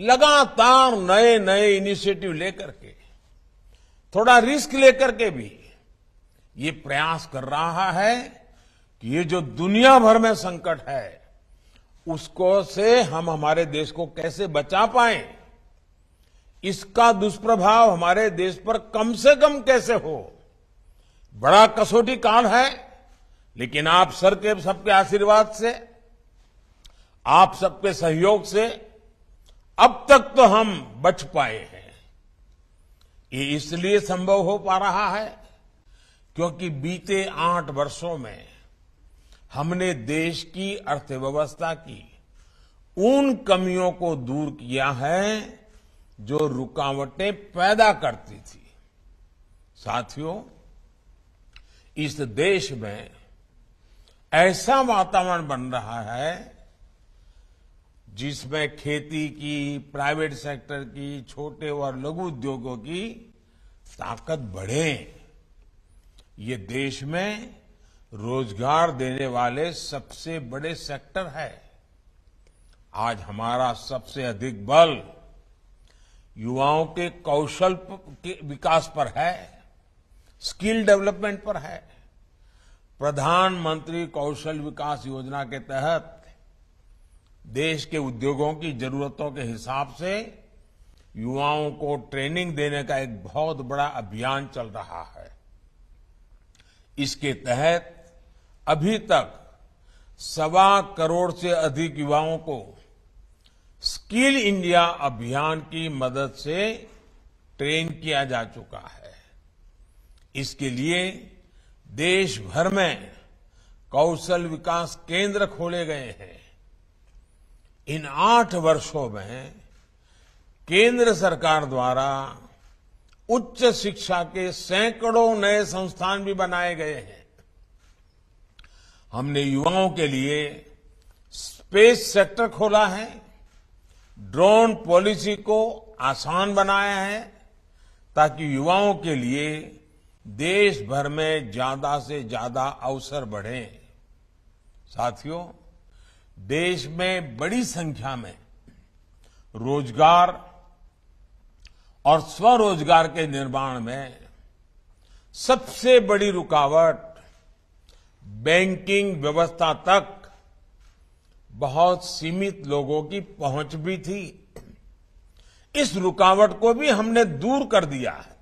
लगातार नए नए इनिशिएटिव लेकर के थोड़ा रिस्क लेकर के भी ये प्रयास कर रहा है कि ये जो दुनिया भर में संकट है उसको से हम हमारे देश को कैसे बचा पाए इसका दुष्प्रभाव हमारे देश पर कम से कम कैसे हो बड़ा कसौटी काल है लेकिन आप सर के सबके आशीर्वाद से आप सबके सहयोग से अब तक तो हम बच पाए हैं ये इसलिए संभव हो पा रहा है क्योंकि बीते आठ वर्षों में हमने देश की अर्थव्यवस्था की उन कमियों को दूर किया है जो रुकावटें पैदा करती थी साथियों इस देश में ऐसा वातावरण बन रहा है जिसमें खेती की प्राइवेट सेक्टर की छोटे और लघु उद्योगों की ताकत बढ़े ये देश में रोजगार देने वाले सबसे बड़े सेक्टर है आज हमारा सबसे अधिक बल युवाओं के कौशल के विकास पर है स्किल डेवलपमेंट पर है प्रधानमंत्री कौशल विकास योजना के तहत देश के उद्योगों की जरूरतों के हिसाब से युवाओं को ट्रेनिंग देने का एक बहुत बड़ा अभियान चल रहा है इसके तहत अभी तक सवा करोड़ से अधिक युवाओं को स्किल इंडिया अभियान की मदद से ट्रेन किया जा चुका है इसके लिए देश भर में कौशल विकास केंद्र खोले गए हैं इन आठ वर्षों में केंद्र सरकार द्वारा उच्च शिक्षा के सैकड़ों नए संस्थान भी बनाए गए हैं हमने युवाओं के लिए स्पेस सेक्टर खोला है ड्रोन पॉलिसी को आसान बनाया है ताकि युवाओं के लिए देश भर में ज्यादा से ज्यादा अवसर बढ़े साथियों देश में बड़ी संख्या में रोजगार और स्वरोजगार के निर्माण में सबसे बड़ी रुकावट बैंकिंग व्यवस्था तक बहुत सीमित लोगों की पहुंच भी थी इस रुकावट को भी हमने दूर कर दिया है